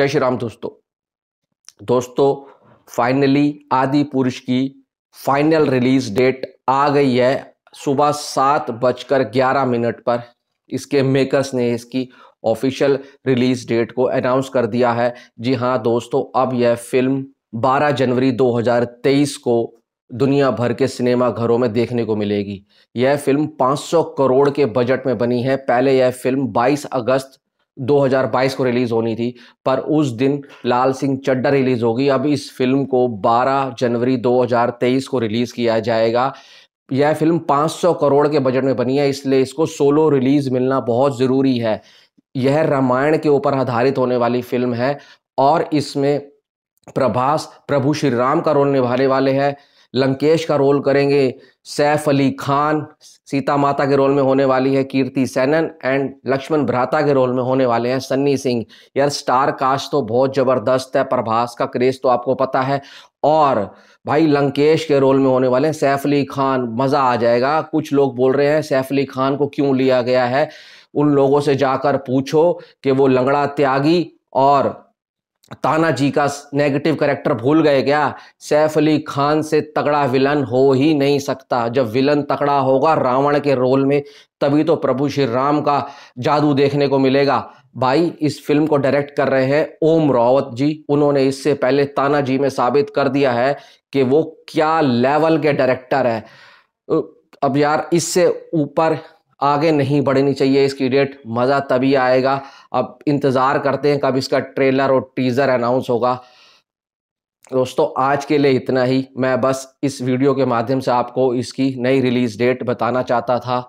जय श्री राम दोस्तों दोस्तों फाइनली आदि पुरुष की फाइनल रिलीज डेट आ गई है सुबह सात बजकर ग्यारह मिनट पर इसके मेकर्स ने इसकी ऑफिशियल रिलीज डेट को अनाउंस कर दिया है जी हाँ दोस्तों अब यह फिल्म 12 जनवरी 2023 को दुनिया भर के सिनेमा घरों में देखने को मिलेगी यह फिल्म 500 करोड़ के बजट में बनी है पहले यह फिल्म 22 अगस्त 2022 को रिलीज़ होनी थी पर उस दिन लाल सिंह चड्डा रिलीज़ होगी अब इस फिल्म को 12 जनवरी 2023 को रिलीज़ किया जाएगा यह फिल्म 500 करोड़ के बजट में बनी है इसलिए इसको सोलो रिलीज़ मिलना बहुत ज़रूरी है यह रामायण के ऊपर आधारित होने वाली फिल्म है और इसमें प्रभास प्रभु श्री राम का रोल निभाने वाले हैं लंकेश का रोल करेंगे सैफ अली खान सीता माता के रोल में होने वाली है कीर्ति सैनन एंड लक्ष्मण भ्राता के रोल में होने वाले हैं सन्नी सिंह यार स्टार कास्ट तो बहुत ज़बरदस्त है प्रभास का क्रेज़ तो आपको पता है और भाई लंकेश के रोल में होने वाले हैं सैफ अली खान मज़ा आ जाएगा कुछ लोग बोल रहे हैं सैफ अली खान को क्यों लिया गया है उन लोगों से जाकर पूछो कि वो लंगड़ा त्यागी और ताना जी का नेगेटिव करेक्टर भूल गए क्या सैफ अली खान से तगड़ा विलन हो ही नहीं सकता जब विलन तगड़ा होगा रावण के रोल में तभी तो प्रभु श्री राम का जादू देखने को मिलेगा भाई इस फिल्म को डायरेक्ट कर रहे हैं ओम रावत जी उन्होंने इससे पहले ताना जी में साबित कर दिया है कि वो क्या लेवल के डायरेक्टर है अब यार इससे ऊपर आगे नहीं बढ़नी चाहिए इसकी डेट मज़ा तभी आएगा अब इंतज़ार करते हैं कब इसका ट्रेलर और टीज़र अनाउंस होगा दोस्तों आज के लिए इतना ही मैं बस इस वीडियो के माध्यम से आपको इसकी नई रिलीज़ डेट बताना चाहता था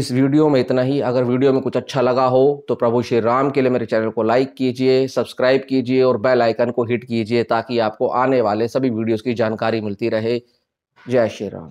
इस वीडियो में इतना ही अगर वीडियो में कुछ अच्छा लगा हो तो प्रभु श्री राम के लिए मेरे चैनल को लाइक कीजिए सब्सक्राइब कीजिए और बेल आइकन को हिट कीजिए ताकि आपको आने वाले सभी वीडियोस की जानकारी मिलती रहे जय श्री राम